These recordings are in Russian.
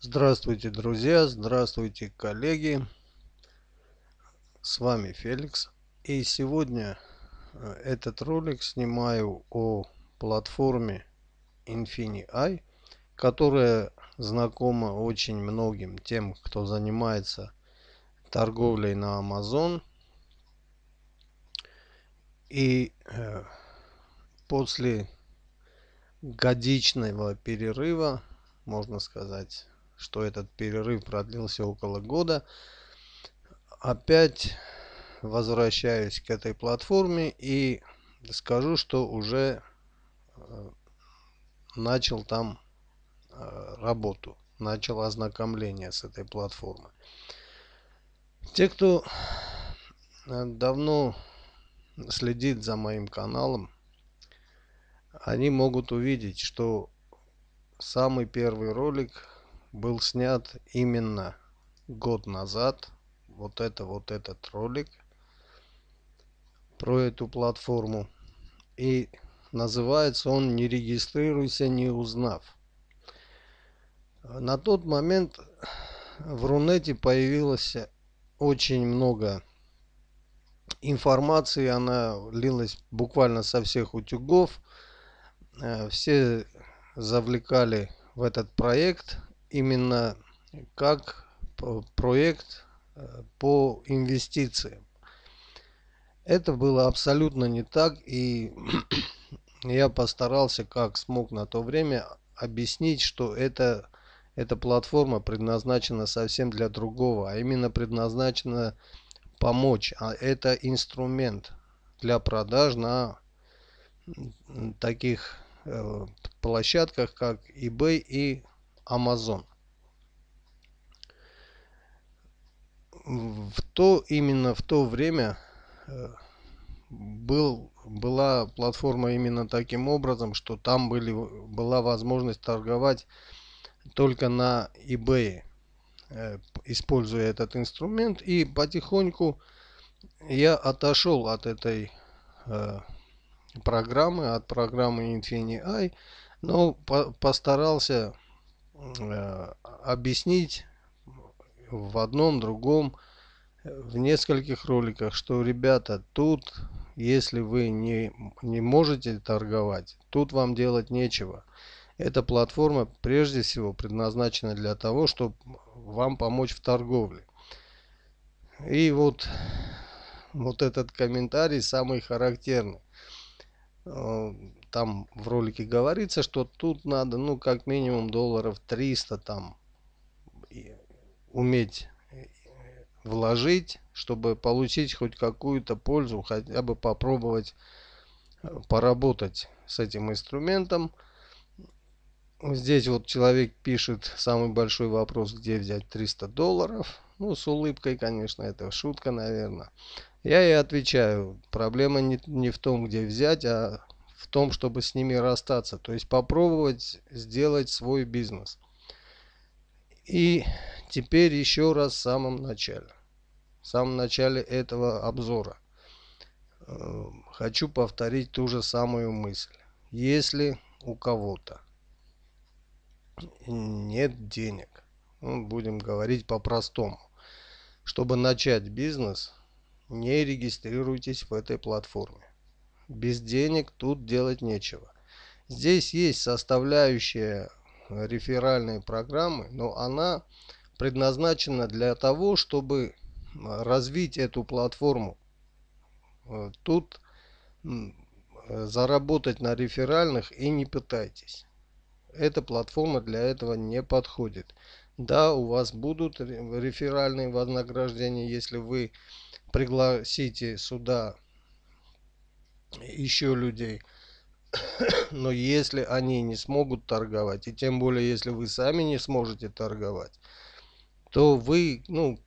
Здравствуйте, друзья! Здравствуйте, коллеги! С вами Феликс. И сегодня э, этот ролик снимаю о платформе InfiniEye, которая знакома очень многим тем, кто занимается торговлей на Amazon. И э, после годичного перерыва, можно сказать, что этот перерыв продлился около года, опять возвращаюсь к этой платформе и скажу, что уже э, начал там э, работу, начал ознакомление с этой платформой. Те, кто э, давно следит за моим каналом, они могут увидеть, что самый первый ролик был снят именно год назад вот это вот этот ролик про эту платформу и называется он не регистрируйся не узнав на тот момент в рунете появилось очень много информации она лилась буквально со всех утюгов э, все завлекали в этот проект именно как проект э, по инвестициям. Это было абсолютно не так, и я постарался как смог на то время объяснить, что это, эта платформа предназначена совсем для другого, а именно предназначена помочь. А это инструмент для продаж на таких э, площадках, как eBay и Amazon. В то, именно в то время э, был, была платформа именно таким образом, что там были, была возможность торговать только на eBay, э, используя этот инструмент. И потихоньку я отошел от этой э, программы, от программы InfiniEye, но по постарался Э, объяснить в одном, другом, в нескольких роликах, что, ребята, тут, если вы не, не можете торговать, тут вам делать нечего. Эта платформа прежде всего предназначена для того, чтобы вам помочь в торговле. И вот, вот этот комментарий самый характерный. Э, там в ролике говорится, что тут надо, ну, как минимум долларов 300 там уметь э, вложить, чтобы получить хоть какую-то пользу, хотя бы попробовать э, поработать с этим инструментом. Здесь вот человек пишет самый большой вопрос, где взять 300 долларов. Ну, с улыбкой, конечно, это шутка, наверное. Я и отвечаю, проблема не, не в том, где взять, а в том, чтобы с ними расстаться. То есть попробовать сделать свой бизнес. И теперь еще раз в самом начале. В самом начале этого обзора. Э, хочу повторить ту же самую мысль. Если у кого-то нет денег, ну, будем говорить по-простому, чтобы начать бизнес, не регистрируйтесь в этой платформе без денег тут делать нечего. Здесь есть составляющая реферальной программы, но она предназначена для того, чтобы а, развить эту платформу. Э, тут э, заработать на реферальных и не пытайтесь. Эта платформа для этого не подходит. Да, у вас будут реферальные вознаграждения, если вы пригласите сюда еще людей. Но если они не смогут торговать, и тем более если вы сами не сможете торговать, то вы, ну,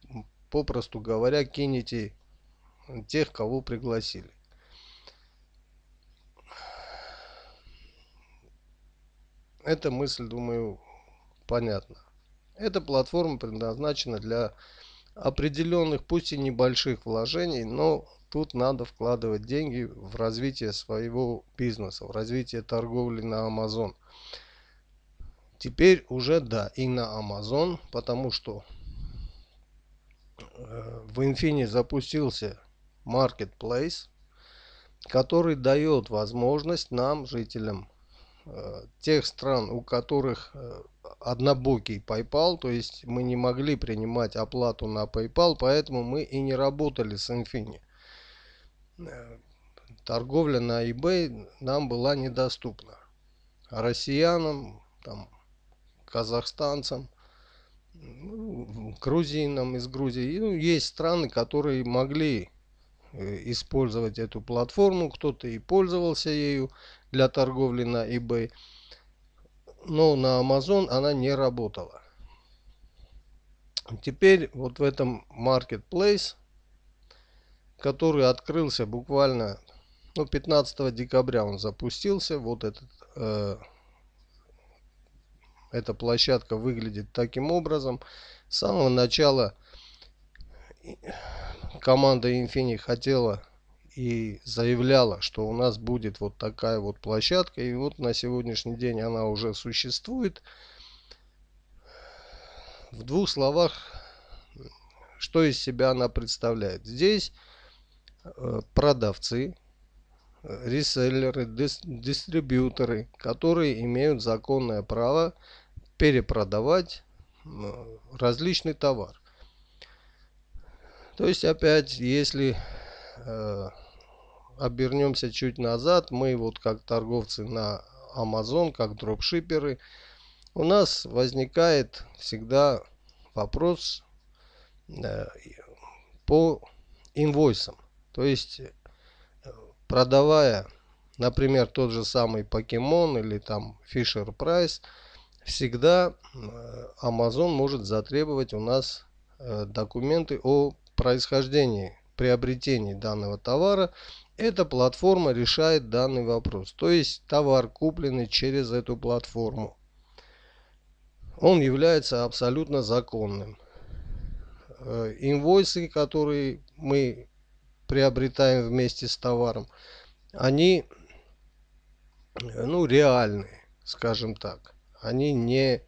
попросту говоря, кинете тех, кого пригласили. Эта мысль, думаю, понятна. Эта платформа предназначена для определенных, пусть и небольших вложений, но тут надо вкладывать деньги в развитие своего бизнеса, в развитие торговли на Amazon. Теперь уже да, и на Amazon, потому что э, в Infini запустился Marketplace, который дает возможность нам, жителям Э, тех стран, у которых э, однобокий PayPal, то есть мы не могли принимать оплату на PayPal, поэтому мы и не работали с Infini. Э, торговля на eBay нам была недоступна. А россиянам, там, казахстанцам, ну, грузинам из Грузии, ну, есть страны, которые могли Э, использовать эту платформу. Кто-то и пользовался ею для торговли на eBay. Но на Amazon она не работала. Теперь вот в этом Marketplace, который открылся буквально ну, 15 декабря он запустился. Вот этот, э, эта площадка выглядит таким образом. С самого начала команда Инфини хотела и заявляла, что у нас будет вот такая вот площадка. И вот на сегодняшний день она уже существует. В двух словах, что из себя она представляет. Здесь э, продавцы, реселлеры, дистрибьюторы, которые имеют законное право перепродавать различный товар. То есть опять, если э, обернемся чуть назад, мы вот как торговцы на Amazon, как дропшиперы, у нас возникает всегда вопрос э, по инвойсам. То есть, э, продавая, например, тот же самый Pokemon или там Fisher Price, всегда э, Amazon может затребовать у нас э, документы о происхождении приобретении данного товара, эта платформа решает данный вопрос. То есть товар, купленный через эту платформу, он является абсолютно законным. Э, инвойсы, которые мы приобретаем вместе с товаром, они ну, реальные, скажем так. Они не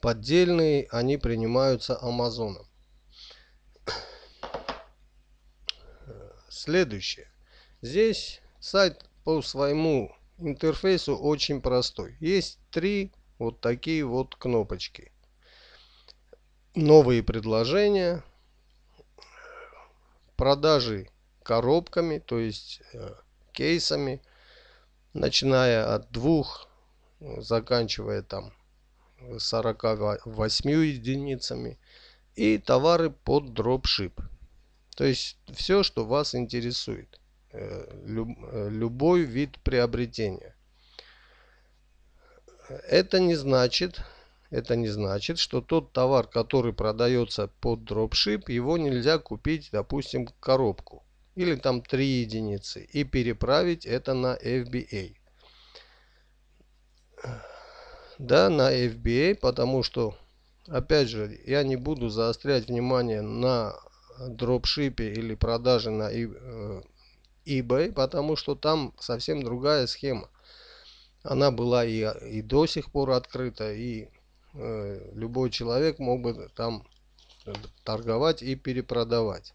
поддельные, они принимаются Амазоном. Следующее. Здесь сайт по своему интерфейсу очень простой. Есть три вот такие вот кнопочки. Новые предложения, продажи коробками, то есть э, кейсами, начиная от двух, заканчивая там 48 единицами и товары под дропшип. То есть все, что вас интересует. Э, э, любой вид приобретения. Это не значит, это не значит, что тот товар, который продается под дропшип, его нельзя купить, допустим, коробку или там 3 единицы и переправить это на FBA. Да, на FBA, потому что, опять же, я не буду заострять внимание на дропшипе или продаже на э, eBay, потому что там совсем другая схема. Она была и, и до сих пор открыта, и э, любой человек мог бы там торговать и перепродавать.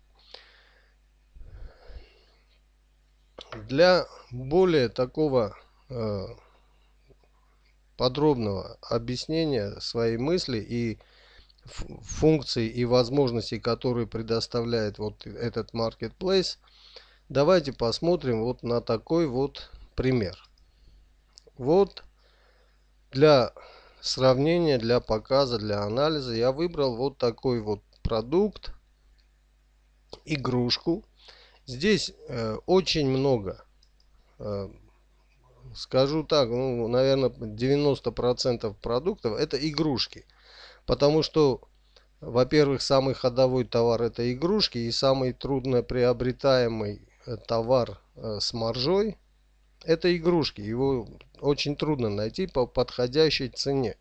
Для более такого э, подробного объяснения своей мысли и функций и возможностей, которые предоставляет вот этот marketplace, давайте посмотрим вот на такой вот пример. Вот для сравнения, для показа, для анализа я выбрал вот такой вот продукт, игрушку. Здесь э, очень много, э, скажу так, ну, наверное, 90% продуктов это игрушки. Потому что, во-первых, самый ходовой товар это игрушки и самый трудно приобретаемый э, товар э, с маржой это игрушки. Его очень трудно найти по подходящей цене.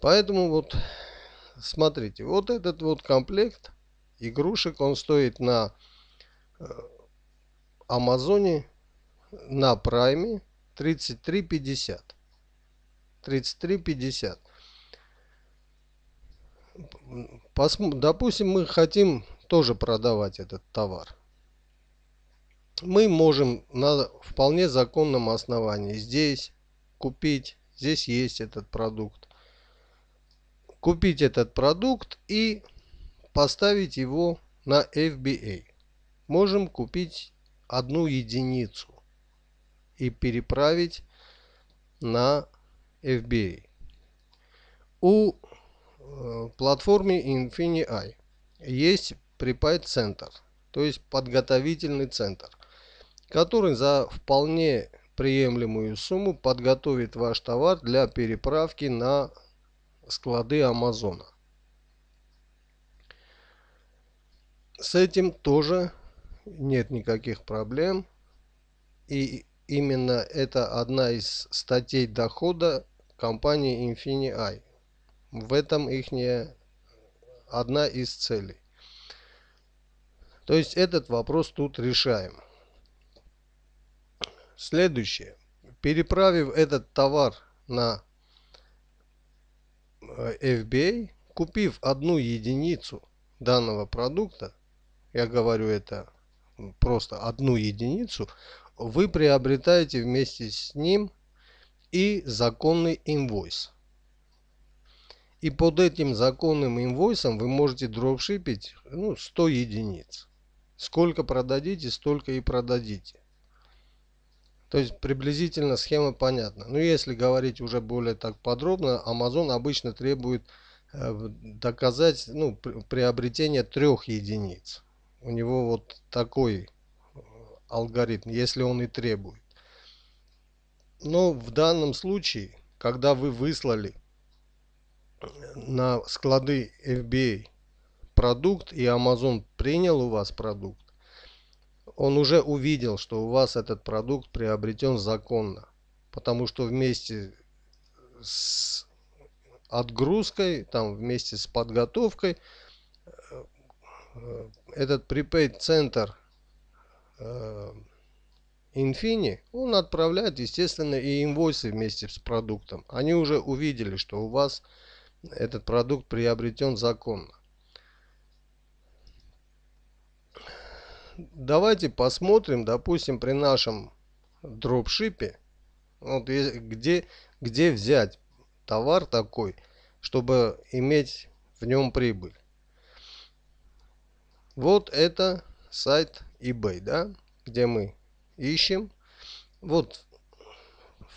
Поэтому вот смотрите, вот этот вот комплект игрушек, он стоит на э, Амазоне на прайме 33.50. 33.50 допустим, мы хотим тоже продавать этот товар. Мы можем на вполне законном основании здесь купить, здесь есть этот продукт. Купить этот продукт и поставить его на FBA. Можем купить одну единицу и переправить на FBA. У Э, платформе InfiniAI есть Prepad Center, то есть подготовительный центр, который за вполне приемлемую сумму подготовит ваш товар для переправки на склады Амазона. С этим тоже нет никаких проблем. И именно это одна из статей дохода компании InfiniAI. В этом их не одна из целей. То есть этот вопрос тут решаем. Следующее. Переправив этот товар на э, FBA, купив одну единицу данного продукта, я говорю это просто одну единицу, вы приобретаете вместе с ним и законный инвойс. И под этим законным инвойсом вы можете дропшипить ну, 100 единиц. Сколько продадите, столько и продадите. То есть приблизительно схема понятна. Но если говорить уже более так подробно, Amazon обычно требует э, доказать ну, приобретение трех единиц. У него вот такой э, алгоритм, если он и требует. Но в данном случае, когда вы выслали на склады FBA продукт и Amazon принял у вас продукт, он уже увидел, что у вас этот продукт приобретен законно. Потому что вместе с отгрузкой, там вместе с подготовкой, э, этот prepaid центр э, Infini, он отправляет, естественно, и инвойсы вместе с продуктом. Они уже увидели, что у вас э, этот продукт приобретен законно. Давайте посмотрим, допустим, при нашем дропшипе, вот где, где взять товар такой, чтобы иметь в нем прибыль. Вот это сайт eBay, да, где мы ищем. Вот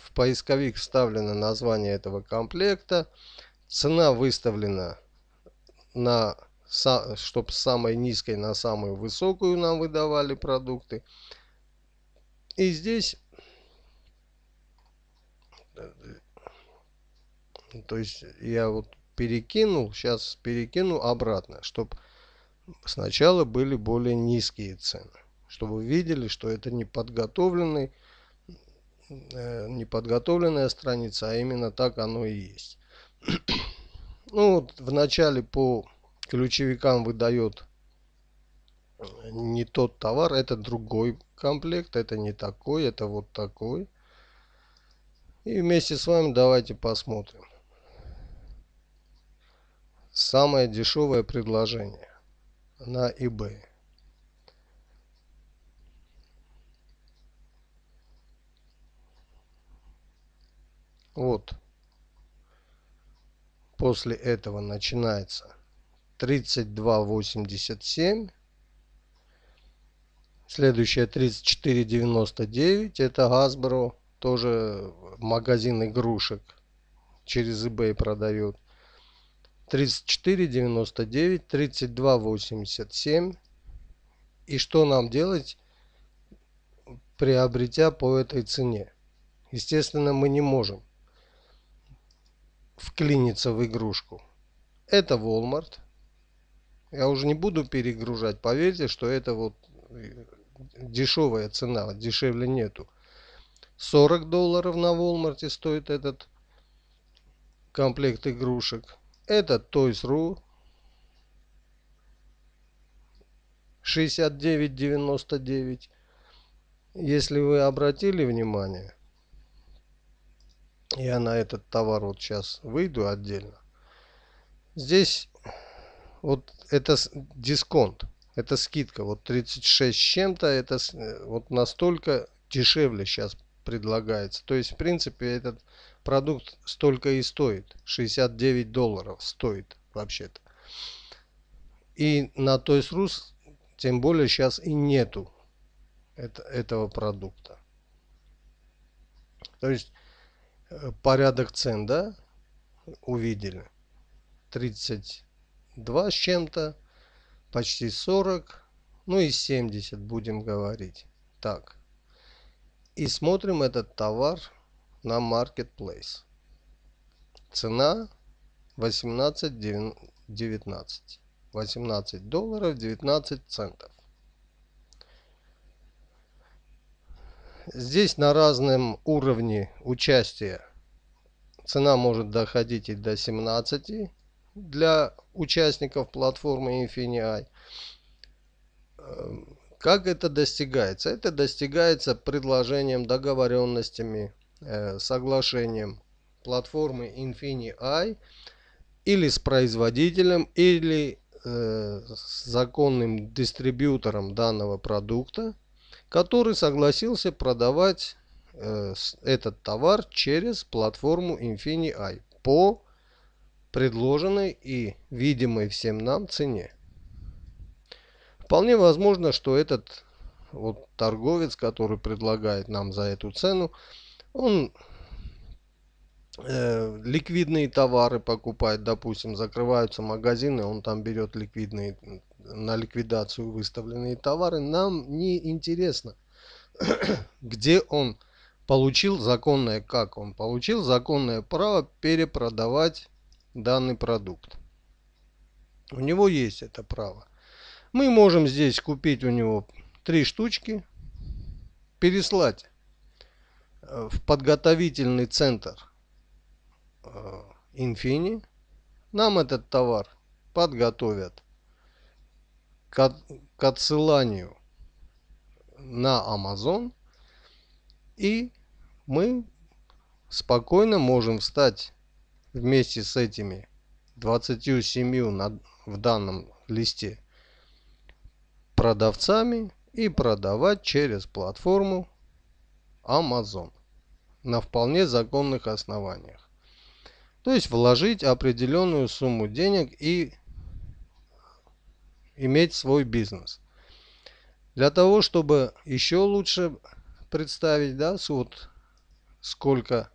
в поисковик вставлено название этого комплекта цена выставлена на чтобы самой низкой на самую высокую нам выдавали продукты. И здесь, то есть я вот перекинул, сейчас перекину обратно, чтобы сначала были более низкие цены, чтобы вы видели, что это не подготовленный, э, не подготовленная страница, а именно так оно и есть. ну вот в начале по ключевикам выдает э, не тот товар, это другой комплект, это не такой, это вот такой. И вместе с вами давайте посмотрим. Самое дешевое предложение на eBay. Вот после этого начинается 32,87. Следующая 34,99. Это Hasbro. Тоже магазин игрушек. Через eBay продает. 34,99. 32,87. И что нам делать, приобретя по этой цене? Естественно, мы не можем вклиниться в игрушку. Это Walmart. Я уже не буду перегружать. Поверьте, что это вот э, дешевая цена. Дешевле нету. 40 долларов на Walmart стоит этот комплект игрушек. Это Toys.ru 69.99. Если вы обратили внимание, я на этот товар вот сейчас выйду отдельно. Здесь вот это дисконт, это скидка. Вот 36 с чем-то, это э, вот настолько дешевле сейчас предлагается. То есть, в принципе, этот продукт столько и стоит. 69 долларов стоит вообще-то. И на Toys Rus тем более сейчас и нету это, этого продукта. То есть порядок цен, да, увидели. 32 с чем-то, почти 40, ну и 70 будем говорить. Так. И смотрим этот товар на Marketplace. Цена 18,19. 18 долларов 19 центов. Здесь на разном уровне участия цена может доходить и до 17 для участников платформы Infini. Эм, как это достигается? Это достигается предложением, договоренностями, э, соглашением платформы Infini или с производителем, или э, с законным дистрибьютором данного продукта – который согласился продавать э, этот товар через платформу Infini.i по предложенной и видимой всем нам цене. Вполне возможно, что этот вот торговец, который предлагает нам за эту цену, он э, ликвидные товары покупает, допустим, закрываются магазины, он там берет ликвидные на ликвидацию выставленные товары, нам не интересно, где он получил законное, как он получил законное право перепродавать данный продукт. У него есть это право. Мы можем здесь купить у него три штучки, переслать э, в подготовительный центр э, Infini. Нам этот товар подготовят к, к отсыланию на Amazon, и мы спокойно можем встать вместе с этими 27 на, в данном листе продавцами и продавать через платформу Amazon на вполне законных основаниях. То есть вложить определенную сумму денег и иметь свой бизнес. Для того, чтобы еще лучше представить, да, вот сколько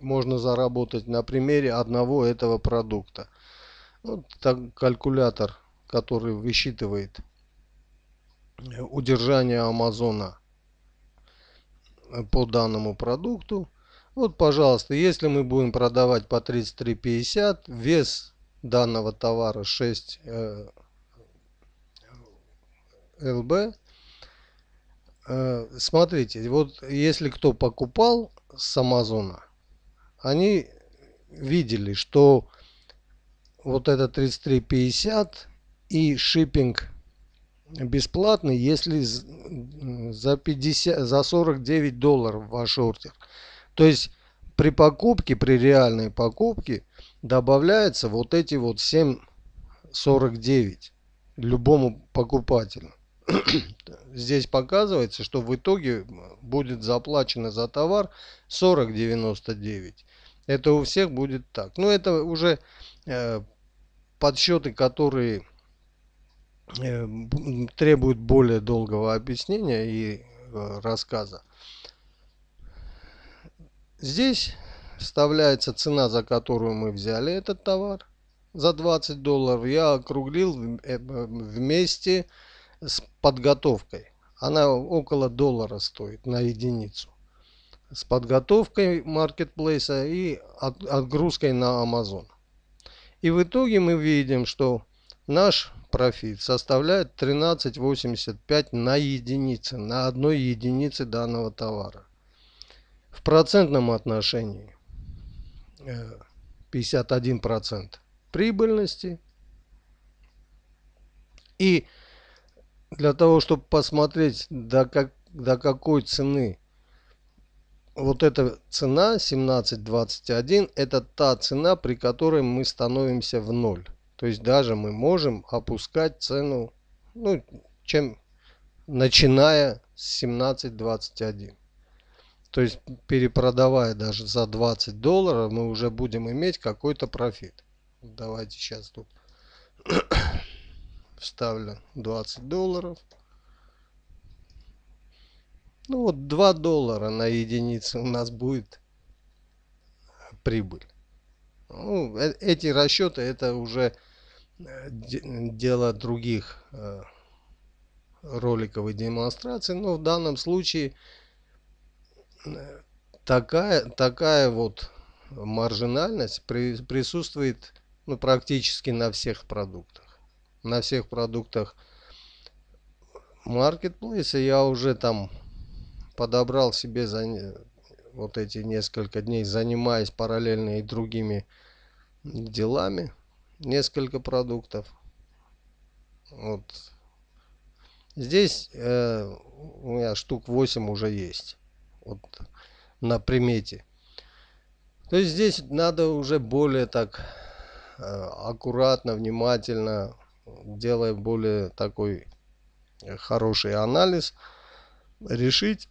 можно заработать на примере одного этого продукта. Вот так, калькулятор, который высчитывает удержание Амазона по данному продукту. Вот, пожалуйста, если мы будем продавать по 33,50, вес данного товара 6 ЛБ. Э, смотрите, вот если кто покупал с Амазона, они видели, что вот это 33.50 и шиппинг бесплатный, если за 50, за 49 долларов ваш ордер. То есть при покупке, при реальной покупке добавляется вот эти вот 7.49 любому покупателю здесь показывается, что в итоге будет заплачено за товар 40,99. Это у всех будет так. Но это уже э, подсчеты, которые э, требуют более долгого объяснения и э, рассказа. Здесь вставляется цена, за которую мы взяли этот товар за 20 долларов. Я округлил э, э, вместе с подготовкой. Она около доллара стоит на единицу. С подготовкой маркетплейса и от, отгрузкой на Amazon. И в итоге мы видим, что наш профит составляет 13,85 на единице, на одной единице данного товара. В процентном отношении 51% э, прибыльности и для того, чтобы посмотреть до, как, до какой цены. Вот эта цена 17.21 это та цена, при которой мы становимся в ноль. То есть даже мы можем опускать цену, ну, чем начиная с 17.21. То есть перепродавая даже за 20 долларов, мы уже будем иметь какой-то профит. Давайте сейчас тут вставлю 20 долларов. Ну вот 2 доллара на единицу у нас будет прибыль. Ну, э, эти расчеты это уже э, дело других э, роликов и демонстраций, но в данном случае такая, такая вот маржинальность присутствует ну, практически на всех продуктах на всех продуктах маркетплейса. Я уже там подобрал себе за вот эти несколько дней, занимаясь параллельно и другими делами, несколько продуктов. Вот. Здесь э, у меня штук 8 уже есть. Вот на примете. То есть здесь надо уже более так э, аккуратно, внимательно делая более такой э, хороший анализ, решить,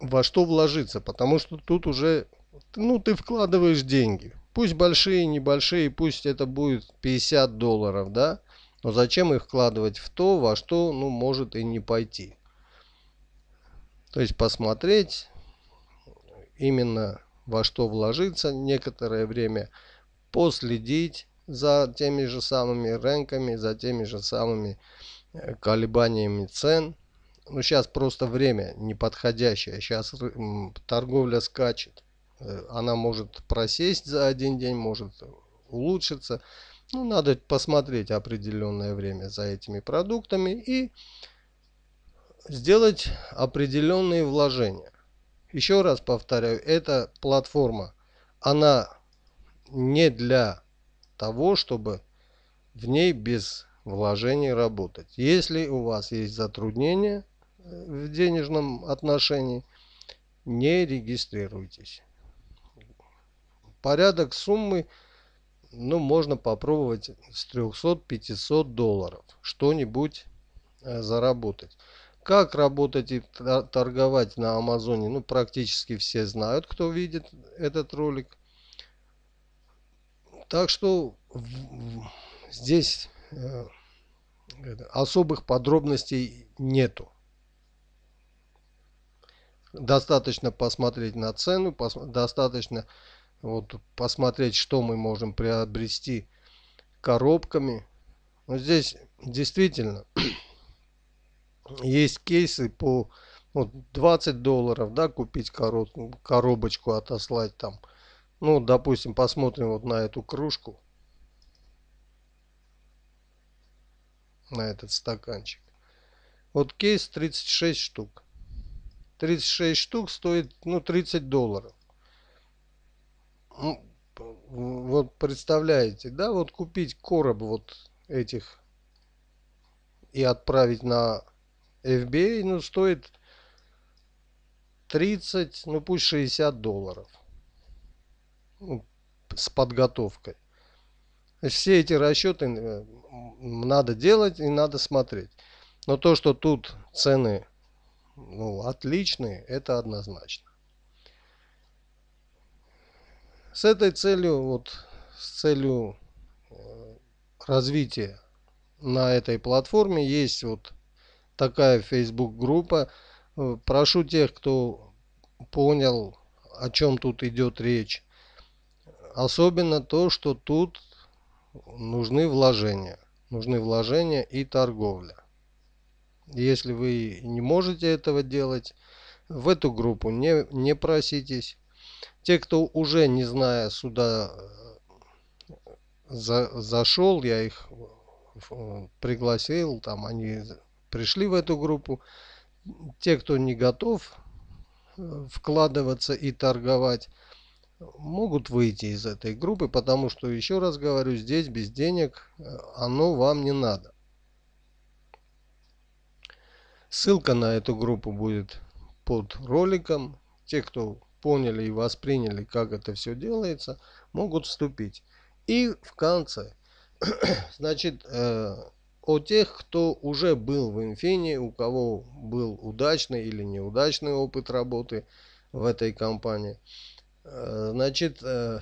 во что вложиться. Потому что тут уже, ну, ты вкладываешь деньги. Пусть большие, небольшие, пусть это будет 50 долларов, да? Но зачем их вкладывать в то, во что, ну, может и не пойти. То есть посмотреть именно во что вложиться некоторое время, последить, за теми же самыми рынками, за теми же самыми э, колебаниями цен. Ну, сейчас просто время неподходящее. Сейчас торговля скачет. Э, она может просесть за один день, может улучшиться. Ну, надо посмотреть определенное время за этими продуктами и сделать определенные вложения. Еще раз повторяю, эта платформа, она не для того, чтобы в ней без вложений работать. Если у вас есть затруднения э, в денежном отношении, не регистрируйтесь. Порядок суммы, ну, можно попробовать с 300-500 долларов что-нибудь э, заработать. Как работать и торговать на Амазоне, ну, практически все знают, кто видит этот ролик. Так что здесь э, особых подробностей нету. Достаточно посмотреть на цену, достаточно вот, посмотреть, что мы можем приобрести коробками. Но здесь действительно есть кейсы по вот, 20 долларов, да, купить коробочку, отослать там ну, допустим, посмотрим вот на эту кружку. На этот стаканчик. Вот кейс 36 штук. 36 штук стоит, ну, 30 долларов. Вот представляете, да, вот купить короб вот этих и отправить на FBA, ну, стоит 30, ну, пусть 60 долларов. Ну, с подготовкой. Все эти расчеты э, надо делать и надо смотреть. Но то, что тут цены ну, отличные, это однозначно. С этой целью, вот с целью э, развития на этой платформе есть вот такая Facebook группа. Э, прошу тех, кто понял, о чем тут идет речь, Особенно то, что тут нужны вложения. Нужны вложения и торговля. Если вы не можете этого делать, в эту группу не, не проситесь. Те, кто уже не зная сюда э, за, зашел, я их э, пригласил, там они пришли в эту группу. Те, кто не готов э, вкладываться и торговать, могут выйти из этой группы, потому что, еще раз говорю, здесь без денег э, оно вам не надо. Ссылка на эту группу будет под роликом. Те, кто поняли и восприняли, как это все делается, могут вступить. И в конце, значит, э, о тех, кто уже был в Инфине, у кого был удачный или неудачный опыт работы в этой компании – Э, значит, э,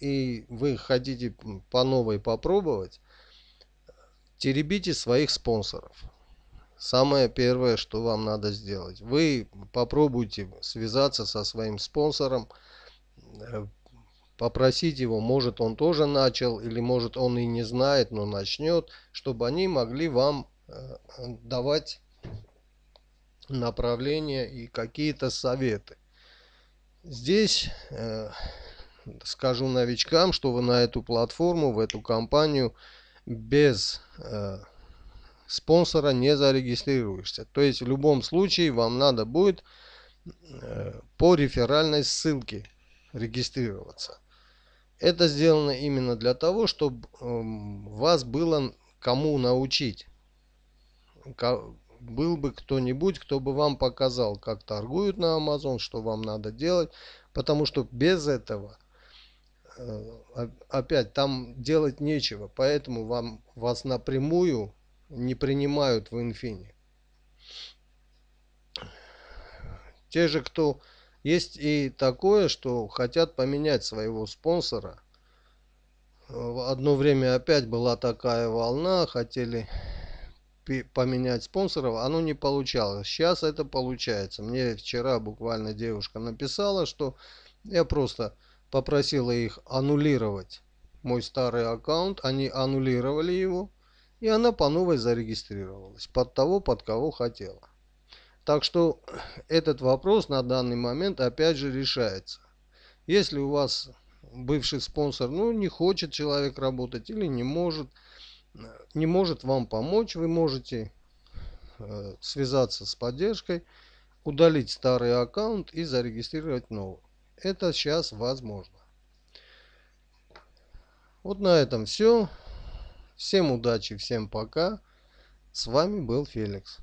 и вы хотите по новой попробовать, теребите своих спонсоров. Самое первое, что вам надо сделать. Вы попробуйте связаться со своим спонсором, э, попросить его, может он тоже начал, или может он и не знает, но начнет, чтобы они могли вам давать направления и какие-то советы. Здесь э, скажу новичкам, что вы на эту платформу, в эту компанию без э, спонсора не зарегистрируешься. То есть в любом случае вам надо будет э, по реферальной ссылке регистрироваться. Это сделано именно для того, чтобы эм, вас было кому научить был бы кто-нибудь, кто бы вам показал, как торгуют на Amazon, что вам надо делать, потому что без этого э, опять там делать нечего, поэтому вам вас напрямую не принимают в Инфини. Те же, кто есть и такое, что хотят поменять своего спонсора. Э, одно время опять была такая волна, хотели поменять спонсоров, оно не получалось. Сейчас это получается. Мне вчера буквально девушка написала, что я просто попросила их аннулировать мой старый аккаунт. Они аннулировали его. И она по новой зарегистрировалась. Под того, под кого хотела. Так что этот вопрос на данный момент опять же решается. Если у вас бывший спонсор, ну не хочет человек работать или не может работать не может вам помочь, вы можете э, связаться с поддержкой, удалить старый аккаунт и зарегистрировать новый. Это сейчас возможно. Вот на этом все. Всем удачи, всем пока. С вами был Феликс.